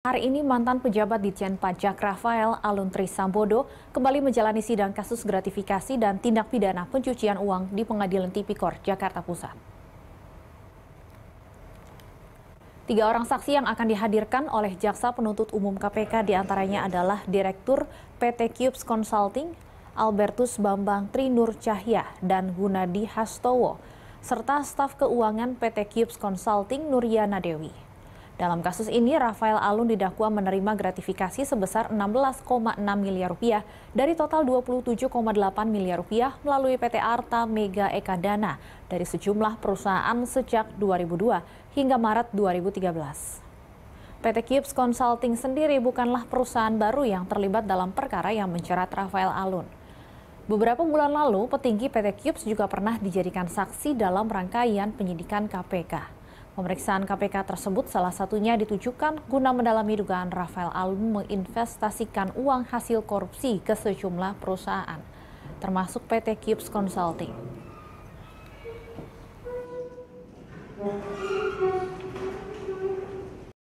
Hari ini mantan pejabat Ditjen Pajak Rafael Aluntri Sambodo kembali menjalani sidang kasus gratifikasi dan tindak pidana pencucian uang di Pengadilan Tipikor Jakarta Pusat. Tiga orang saksi yang akan dihadirkan oleh Jaksa Penuntut Umum KPK diantaranya adalah Direktur PT Cubes Consulting Albertus Bambang Trinur Cahya dan Gunadi Hastowo serta staf keuangan PT Cubes Consulting Nuriana Dewi. Dalam kasus ini, Rafael Alun didakwa menerima gratifikasi sebesar 16,6 miliar rupiah dari total 27,8 miliar rupiah melalui PT Arta Mega Ekadana dari sejumlah perusahaan sejak 2002 hingga Maret 2013. PT Cubes Consulting sendiri bukanlah perusahaan baru yang terlibat dalam perkara yang mencerat Rafael Alun. Beberapa bulan lalu, petinggi PT Cubes juga pernah dijadikan saksi dalam rangkaian penyidikan KPK. Pemeriksaan KPK tersebut salah satunya ditujukan guna mendalami dugaan Rafael Alun menginvestasikan uang hasil korupsi ke sejumlah perusahaan, termasuk PT Cubes Consulting.